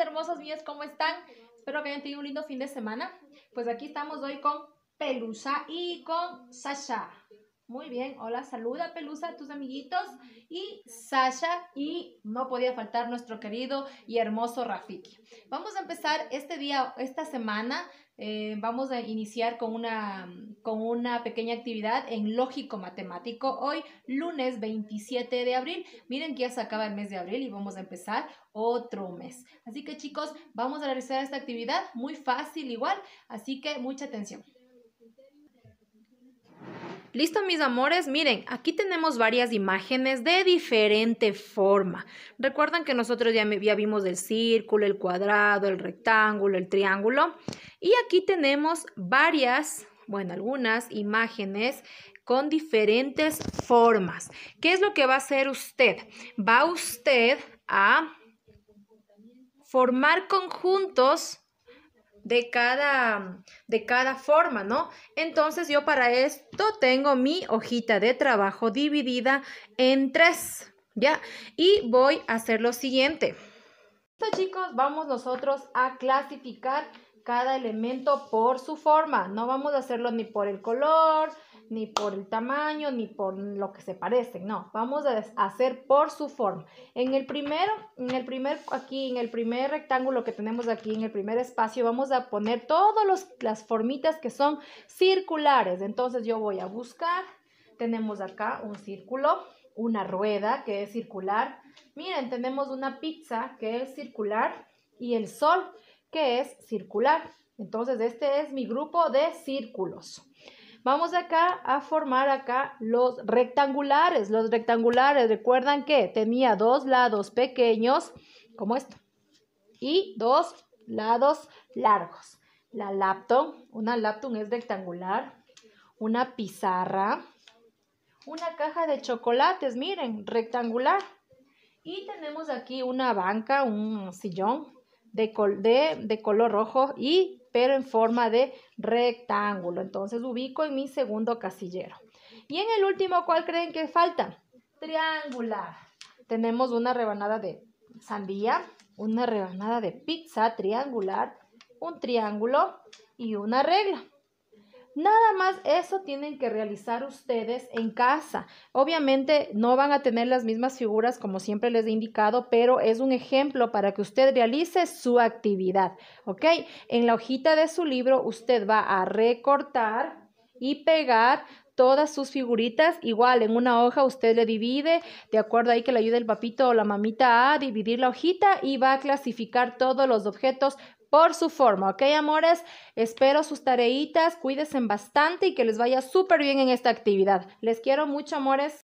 hermosas hermosos ¿cómo están? Espero que hayan tenido un lindo fin de semana. Pues aquí estamos hoy con Pelusa y con Sasha. Muy bien, hola, saluda Pelusa a tus amiguitos y Sasha y no podía faltar nuestro querido y hermoso Rafiki. Vamos a empezar este día, esta semana, eh, vamos a iniciar con una, con una pequeña actividad en lógico matemático. Hoy, lunes 27 de abril, miren que ya se acaba el mes de abril y vamos a empezar otro mes. Así que chicos, vamos a realizar esta actividad muy fácil igual, así que mucha atención. Listo, mis amores, miren, aquí tenemos varias imágenes de diferente forma. Recuerdan que nosotros ya, vimos el círculo, el cuadrado, el rectángulo, el triángulo. Y aquí tenemos varias, bueno, algunas imágenes con diferentes formas. ¿Qué es lo que va a hacer usted? Va usted a formar conjuntos de cada, forma, ¿no? Entonces yo para esto tengo mi hojita de trabajo dividida en tres, ¿ya? Y voy a hacer lo siguiente. Entonces chicos, vamos nosotros a clasificar cada elemento por su forma. No vamos a hacerlo ni por el color, ni por el tamaño, ni por lo que se parecen, no, vamos a hacer por su forma. En el primero, en el primer, aquí, en el primer rectángulo que tenemos aquí, en el primer espacio, vamos a poner todas las formitas que son circulares. Entonces yo voy a buscar, tenemos acá un círculo, una rueda que es circular. Miren, tenemos una pizza que es circular y el sol que es circular. Entonces, este es mi grupo de círculos. Vamos acá a formar acá los rectangulares. Los rectangulares, recuerdan que tenía dos lados pequeños, como esto, y dos lados largos. La laptop, una laptop es rectangular, una pizarra, una caja de chocolates, miren, rectangular. Y tenemos aquí una banca, un sillón de, de color rojo y pero en forma de rectángulo. Entonces ubico en mi segundo casillero. Y en el último, ¿cuál creen que falta? Triangular. Tenemos una rebanada de sandía, una rebanada de pizza triangular, un triángulo y una regla. Nada más eso tienen que realizar ustedes en casa. Obviamente no van a tener las mismas figuras como siempre les he indicado, pero es un ejemplo para que usted realice su actividad. ¿Ok? En la hojita de su libro usted va a recortar y pegar todas sus figuritas. Igual, en una hoja usted le divide, de acuerdo ahí que le ayude el papito o la mamita a dividir la hojita y va a clasificar todos los objetos por su forma, ¿ok, amores? Espero sus tareitas, cuídense bastante y que les vaya súper bien en esta actividad. Les quiero mucho, amores.